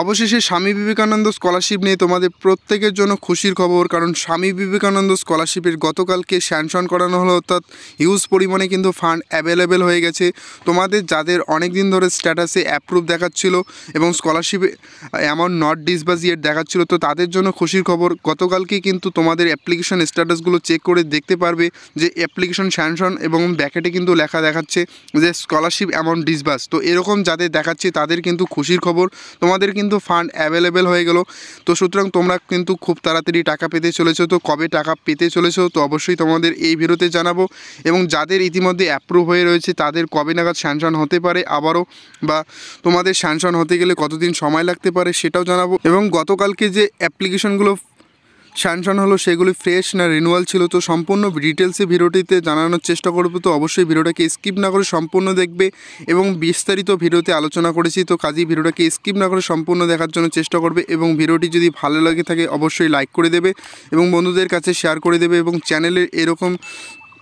অবশেষে স্বামী বিবেকানন্দ স্কলারশিপ নিয়ে তোমাদের প্রত্যেকের জন্য খুশির খবর কারণ স্বামী বিবেকানন্দ স্কলারশিপের গতকালকে স্যাংশন করানো হলো অর্থাৎ হিউজ পরিমাণে কিন্তু ফান্ড অ্যাভেলেবেল হয়ে গেছে তোমাদের যাদের অনেক দিন ধরে স্ট্যাটাসে অ্যাপ্রুভ দেখাচ্ছিল এবং স্কলারশিপে অ্যামাউন্ট নট ডিসবাজিয়েট দেখাচ্ছিল তো তাদের জন্য খুশির খবর গতকালকে কিন্তু তোমাদের অ্যাপ্লিকেশন স্ট্যাটাসগুলো চেক করে দেখতে পারবে যে অ্যাপ্লিকেশন স্যাংশন এবং ব্যাকেটে কিন্তু লেখা দেখাচ্ছে যে স্কলারশিপ অ্যামাউন্ট ডিসবাস তো এরকম যাদের দেখাচ্ছে তাদের কিন্তু খুশির খবর তোমাদের কিন্তু ফান্ড অ্যাভেলেবেল হয়ে গেল তো সুতরাং তোমরা কিন্তু খুব তাড়াতাড়ি টাকা পেতে চলেছো তো কবে টাকা পেতে চলেছো তো অবশ্যই তোমাদের এই ভিডিওতে জানাবো এবং যাদের ইতিমধ্যে অ্যাপ্রুভ হয়ে রয়েছে তাদের কবে নাগাদ স্যাংশন হতে পারে আবারও বা তোমাদের স্যাংশন হতে গেলে কতদিন সময় লাগতে পারে সেটাও জানাবো এবং গতকালকে যে অ্যাপ্লিকেশনগুলো স্যানশন হলো সেগুলি ফ্রেশ না রিনুয়াল ছিল তো সম্পূর্ণ ডিটেলসে ভিডিওটিতে জানানোর চেষ্টা করবো তো অবশ্যই ভিডিওটাকে স্কিপ না করে সম্পূর্ণ দেখবে এবং বিস্তারিত ভিডিওতে আলোচনা করেছি তো কাজেই ভিডিওটাকে স্কিপ না করে সম্পূর্ণ দেখার জন্য চেষ্টা করবে এবং ভিডিওটি যদি ভালো লাগে থাকে অবশ্যই লাইক করে দেবে এবং বন্ধুদের কাছে শেয়ার করে দেবে এবং চ্যানেলের এরকম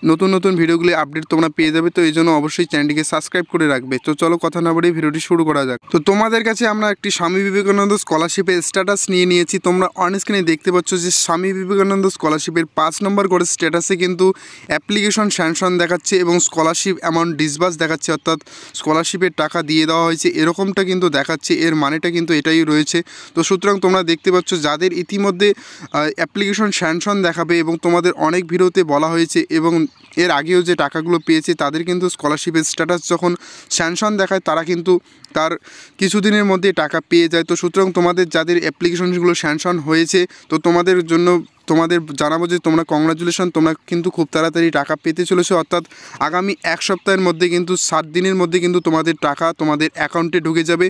নতুন নতুন ভিডিওগুলি আপডেট তোমরা পেয়ে যাবে তো এই জন্য অবশ্যই চ্যানেলটিকে সাবস্ক্রাইব করে রাখবে তো চলো কথা না বলেই ভিডিওটি শুরু করা যাক তো তোমাদের কাছে আমরা একটি স্বামী বিবেকানন্দ স্কলারশিপের স্ট্যাটাস নিয়ে নিয়েছি তোমরা অন স্ক্রিনে দেখতে পাচ্ছ যে স্বামী বিবেকানন্দ স্কলারশিপের পাঁচ নম্বর করে স্ট্যাটাসে কিন্তু অ্যাপ্লিকেশন স্যাংশন দেখাচ্ছে এবং স্কলারশিপ অ্যামাউন্ট ডিসবাস দেখাচ্ছে অর্থাৎ স্কলারশিপের টাকা দিয়ে দেওয়া হয়েছে এরকমটা কিন্তু দেখাচ্ছে এর মানেটা কিন্তু এটাই রয়েছে তো সুতরাং তোমরা দেখতে পাচ্ছ যাদের ইতিমধ্যে অ্যাপ্লিকেশন স্যাংশন দেখাবে এবং তোমাদের অনেক ভিডিওতে বলা হয়েছে এবং এর আগেও যে টাকাগুলো পেয়েছে তাদের কিন্তু স্কলারশিপের স্ট্যাটাস যখন স্যাংশন দেখায় তারা কিন্তু তার কিছুদিনের মধ্যে টাকা পেয়ে যায় তো সুতরাং তোমাদের যাদের অ্যাপ্লিকেশনগুলো স্যাংশন হয়েছে তো তোমাদের জন্য তোমাদের জানাবো যে তোমরা কংগ্রাচুলেশন তোমরা কিন্তু খুব তাড়াতাড়ি টাকা পেতে চলেছো অর্থাৎ আগামী এক সপ্তাহের মধ্যে কিন্তু সাত দিনের মধ্যে কিন্তু তোমাদের টাকা তোমাদের অ্যাকাউন্টে ঢুকে যাবে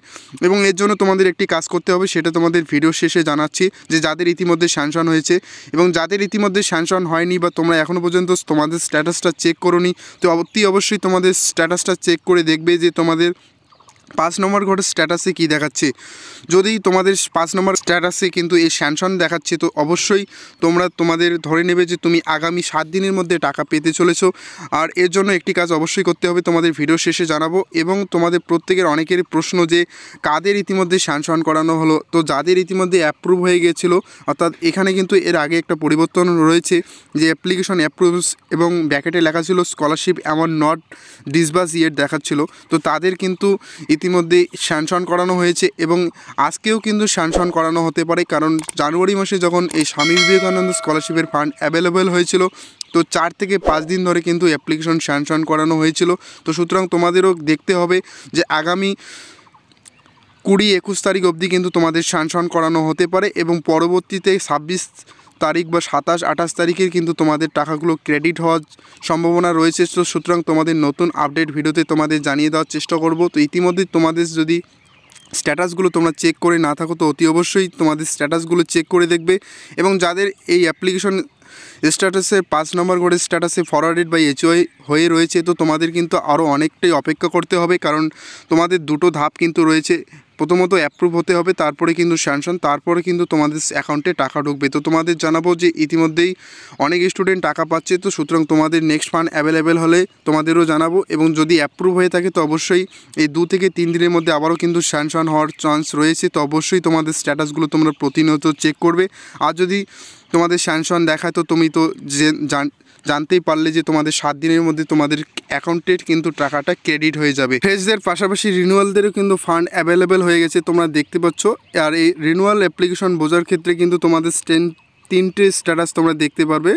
এবং এর জন্য তোমাদের একটি কাজ করতে হবে সেটা তোমাদের ভিডিও শেষে জানাচ্ছি যে যাদের ইতিমধ্যে স্যাংশন হয়েছে এবং যাদের ইতিমধ্যে স্যাংশন হয়নি বা তোমরা এখনও পর্যন্ত তোমাদের স্ট্যাটাসটা চেক করো তো অতি অবশ্যই তোমাদের স্ট্যাটাসটা চেক করে দেখবে যে তোমাদের পাঁচ নম্বর ঘরের স্ট্যাটাসে কি দেখাচ্ছে যদি তোমাদের পাঁচ নম্বর স্ট্যাটাসে কিন্তু এই স্যানশন দেখাচ্ছে তো অবশ্যই তোমরা তোমাদের ধরে নেবে যে তুমি আগামী সাত দিনের মধ্যে টাকা পেতে চলেছো আর এর জন্য একটি কাজ অবশ্যই করতে হবে তোমাদের ভিডিও শেষে জানাবো এবং তোমাদের প্রত্যেকের অনেকের প্রশ্ন যে কাদের ইতিমধ্যে স্যানশন করানো হলো তো যাদের ইতিমধ্যে অ্যাপ্রুভ হয়ে গিয়েছিল অর্থাৎ এখানে কিন্তু এর আগে একটা পরিবর্তন রয়েছে যে অ্যাপ্লিকেশন অ্যাপ্রুভস এবং ব্যাকেটে লেখা ছিল scholarship amount not disburse yet দেখাচ্ছিল তো তাদের কিন্তু ইতিমধ্যেই স্যানশন করানো হয়েছে এবং আজকেও কিন্তু স্যাংশন করানো হতে পারে কারণ জানুয়ারি মাসে যখন এই স্বামী বিবেকানন্দ স্কলারশিপের ফান্ড অ্যাভেলেবেল হয়েছিল তো চার থেকে পাঁচ দিন ধরে কিন্তু অ্যাপ্লিকেশন স্যানশন করানো হয়েছিল তো সুতরাং তোমাদেরও দেখতে হবে যে আগামী কুড়ি একুশ তারিখ অবধি কিন্তু তোমাদের স্যাংশন করানো হতে পারে এবং পরবর্তীতে ছাব্বিশ তারিখ বা সাতাশ আঠাশ তারিখের কিন্তু তোমাদের টাকাগুলো ক্রেডিট হওয়ার সম্ভাবনা রয়েছে তো সুতরাং তোমাদের নতুন আপডেট ভিডিওতে তোমাদের জানিয়ে দেওয়ার চেষ্টা করব তো ইতিমধ্যে তোমাদের যদি স্ট্যাটাসগুলো তোমরা চেক করে না থাকো তো অতি অবশ্যই তোমাদের স্ট্যাটাসগুলো চেক করে দেখবে এবং যাদের এই অ্যাপ্লিকেশন স্ট্যাটাসে পাঁচ নম্বর করে স্ট্যাটাসে ফরওয়ার্ডেড বা এইচওয়াই হয়ে রয়েছে তো তোমাদের কিন্তু আরও অনেকটাই অপেক্ষা করতে হবে কারণ তোমাদের দুটো ধাপ কিন্তু রয়েছে প্রথমত অ্যাপ্রুভ হতে হবে তারপরে কিন্তু স্যাংশন তারপরে কিন্তু তোমাদের অ্যাকাউন্টে টাকা ঢুকবে তো তোমাদের জানাবো যে ইতিমধ্যেই অনেক স্টুডেন্ট টাকা পাচ্ছে তো সুতরাং তোমাদের নেক্সট ফান্ড অ্যাভেলেবেল হলে তোমাদেরও জানাবো এবং যদি অ্যাপ্রুভ হয়ে থাকে তো অবশ্যই এই দু থেকে তিন দিনের মধ্যে আবারও কিন্তু স্যাংশন হওয়ার চান্স রয়েছে তো অবশ্যই তোমাদের স্ট্যাটাসগুলো তোমরা প্রতিনিয়ত চেক করবে আর যদি তোমাদের স্যাংশন দেখায় তো তুমি তো যে জানতেই পারলে যে তোমাদের সাত দিনের মধ্যে তোমাদের অ্যাকাউন্টের কিন্তু টাকাটা ক্রেডিট হয়ে যাবে ফ্রেশদের পাশাপাশি রিনুয়ালদেরও কিন্তু ফান্ড অ্যাভেলেবেল হয়ে গেছে তোমরা দেখতে পাচ্ছ আর এই রিনুয়াল অ্যাপ্লিকেশন বোঝার ক্ষেত্রে কিন্তু তোমাদের স্টেন তিনটে স্ট্যাটাস তোমরা দেখতে পারবে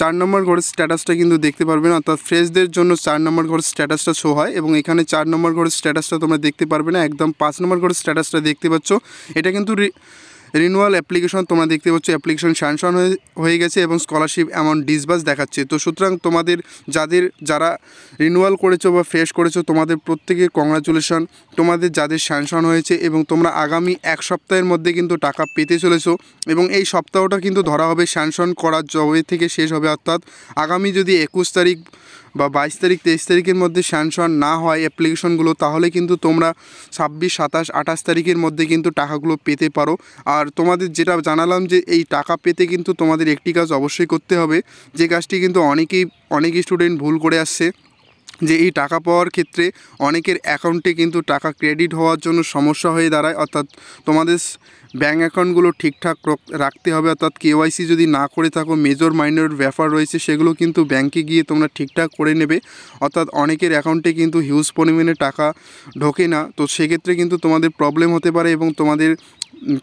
চার নম্বর ঘরের স্ট্যাটাসটা কিন্তু দেখতে পারবে না অর্থাৎ ফ্রেশদের জন্য চার নম্বর ঘরের স্ট্যাটাসটা শো হয় এবং এখানে চার নম্বর ঘরের স্ট্যাটাসটা তোমরা দেখতে পারবে না একদম পাঁচ নম্বর ঘরের স্ট্যাটাসটা দেখতে পাচ্ছ এটা কিন্তু রিনুয়াল অ্যাপ্লিকেশন তোমরা দেখতে পাচ্ছ অ্যাপ্লিকেশন স্যাংশন হয়ে গেছে এবং স্কলারশিপ এমন ডিসবাস দেখাচ্ছে তো সুতরাং তোমাদের যাদের যারা রিনুয়াল করেছো বা ফ্রেশ করেছো তোমাদের প্রত্যেকে কংগ্রাচুলেশন তোমাদের যাদের স্যাংশন হয়েছে এবং তোমরা আগামী এক সপ্তাহের মধ্যে কিন্তু টাকা পেতে চলেছো এবং এই সপ্তাহটা কিন্তু ধরা হবে স্যাংশন করার জবে থেকে শেষ হবে অর্থাৎ আগামী যদি একুশ তারিখ বা বাইশ তারিখ তেইশ তারিখের মধ্যে স্যাংশন না হয় অ্যাপ্লিকেশনগুলো তাহলে কিন্তু তোমরা ছাব্বিশ সাতাশ আঠাশ তারিখের মধ্যে কিন্তু টাকাগুলো পেতে পারো আর আর তোমাদের যেটা জানালাম যে এই টাকা পেতে কিন্তু তোমাদের একটি কাজ অবশ্যই করতে হবে যে কাজটি কিন্তু অনেকেই অনেক স্টুডেন্ট ভুল করে আসছে যে এই টাকা পাওয়ার ক্ষেত্রে অনেকের অ্যাকাউন্টে কিন্তু টাকা ক্রেডিট হওয়ার জন্য সমস্যা হয়ে দাঁড়ায় অর্থাৎ তোমাদের ব্যাঙ্ক অ্যাকাউন্টগুলো ঠিকঠাক রাখতে হবে অর্থাৎ কেওয়াইসি যদি না করে থাকো মেজর মাইনর ব্যাপার রয়েছে সেগুলো কিন্তু ব্যাংকে গিয়ে তোমরা ঠিকঠাক করে নেবে অর্থাৎ অনেকের অ্যাকাউন্টে কিন্তু হিউজ পরিমাণে টাকা ঢোকে না তো সেক্ষেত্রে কিন্তু তোমাদের প্রবলেম হতে পারে এবং তোমাদের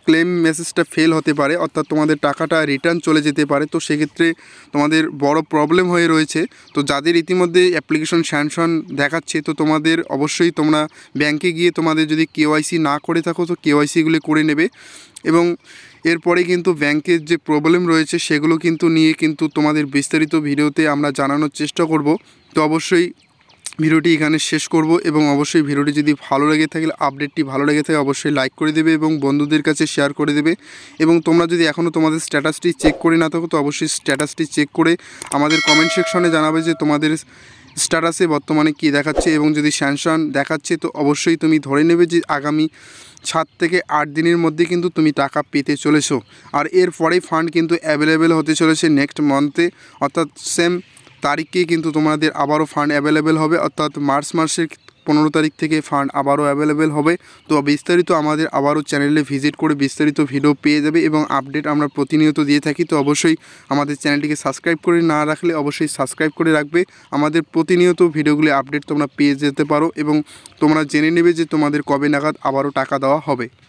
ক্লেম মেসেজটা ফেল হতে পারে অর্থাৎ তোমাদের টাকাটা রিটার্ন চলে যেতে পারে তো সেক্ষেত্রে তোমাদের বড় প্রবলেম হয়ে রয়েছে তো যাদের ইতিমধ্যে অ্যাপ্লিকেশন স্যাংশন দেখাচ্ছে তো তোমাদের অবশ্যই তোমরা ব্যাংকে গিয়ে তোমাদের যদি কেওয়াইসি না করে থাকো তো কেওয়াইসিগুলো করে নেবে এবং এরপরে কিন্তু ব্যাংকের যে প্রবলেম রয়েছে সেগুলো কিন্তু নিয়ে কিন্তু তোমাদের বিস্তারিত ভিডিওতে আমরা জানানোর চেষ্টা করব তো অবশ্যই ভিডিওটি এখানে শেষ করব এবং অবশ্যই ভিডিওটি যদি ভালো লেগে থাকলে আপডেটটি ভালো লেগে থাকে অবশ্যই লাইক করে দেবে এবং বন্ধুদের কাছে শেয়ার করে দেবে এবং তোমরা যদি এখনও তোমাদের স্ট্যাটাসটি চেক করে না থাকো তো অবশ্যই স্ট্যাটাসটি চেক করে আমাদের কমেন্ট সেকশনে জানাবে যে তোমাদের স্ট্যাটাসে বর্তমানে কি দেখাচ্ছে এবং যদি স্যাংশন দেখাচ্ছে তো অবশ্যই তুমি ধরে নেবে যে আগামী সাত থেকে আট দিনের মধ্যে কিন্তু তুমি টাকা পেতে চলেছো আর এরপরেই ফান্ড কিন্তু অ্যাভেলেবেল হতে চলেছে নেক্সট মান্থে অর্থাৎ সেম তারিখে কিন্তু তোমাদের আবারও ফান্ড অ্যাভেলেবেল হবে অর্থাৎ মার্চ মাসের পনেরো তারিখ থেকে ফান্ড আবারও অ্যাভেলেবেল হবে তো বিস্তারিত আমাদের আবারও চ্যানেলে ভিজিট করে বিস্তারিত ভিডিও পেয়ে যাবে এবং আপডেট আমরা প্রতিনিয়ত দিয়ে থাকি তো অবশ্যই আমাদের চ্যানেলটিকে সাবস্ক্রাইব করে না রাখলে অবশ্যই সাবস্ক্রাইব করে রাখবে আমাদের প্রতিনিয়ত ভিডিওগুলি আপডেট তোমরা পেয়ে যেতে পারো এবং তোমরা জেনে নেবে যে তোমাদের কবে নাগাদ আবারও টাকা দেওয়া হবে